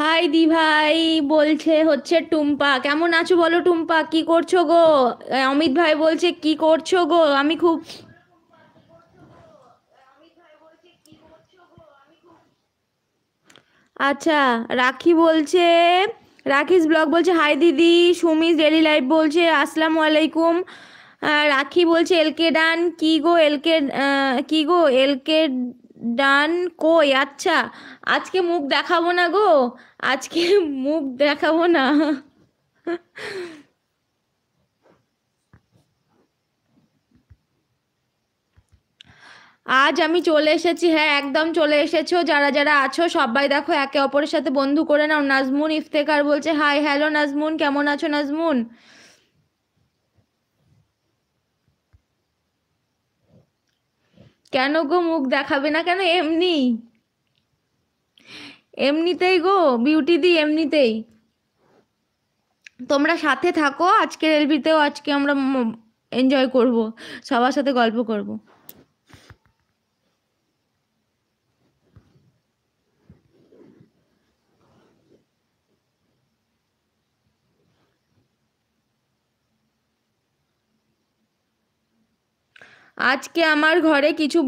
high দি ভাই বলছে হচ্ছে টুম্পা কেমন আছো বলো টুম্পা কি করছো গো অমিত ভাই বলছে কি করছো গো আমি খুব আচ্ছা রাখি বলছে রাখিস ব্লগ বলছে হাই দিদি সুমিস ডেলি লাইফ বলছে আসসালামু আলাইকুম রাখি বলছে এলকে ডান কি গো এলকে কি গো এলকে ডান কই আচ্ছা আজকে মুখ দেখাবো না গো আজকে মুখ দেখাবো না আজ আমি চলে এসেছি হ্যাঁ একদম চলে এসেছো যারা যারা আছো সবাই দেখো একে অপরের সাথে বন্ধু করে নাও নাজমুন ইফতেকার বলছে হাই হ্যালো নাজমুন কেমন আছো নাজমুন কেন গো মুখ দেখাবে না কেন এমনি এমনিতেই গো বিউটি দি এমনিতেই তোমরা সাথে থাকো আজকের এলবিতেও আজকে আমরা এনজয় করব সবার সাথে গল্প করব আজকে আমার ঘরে কিছু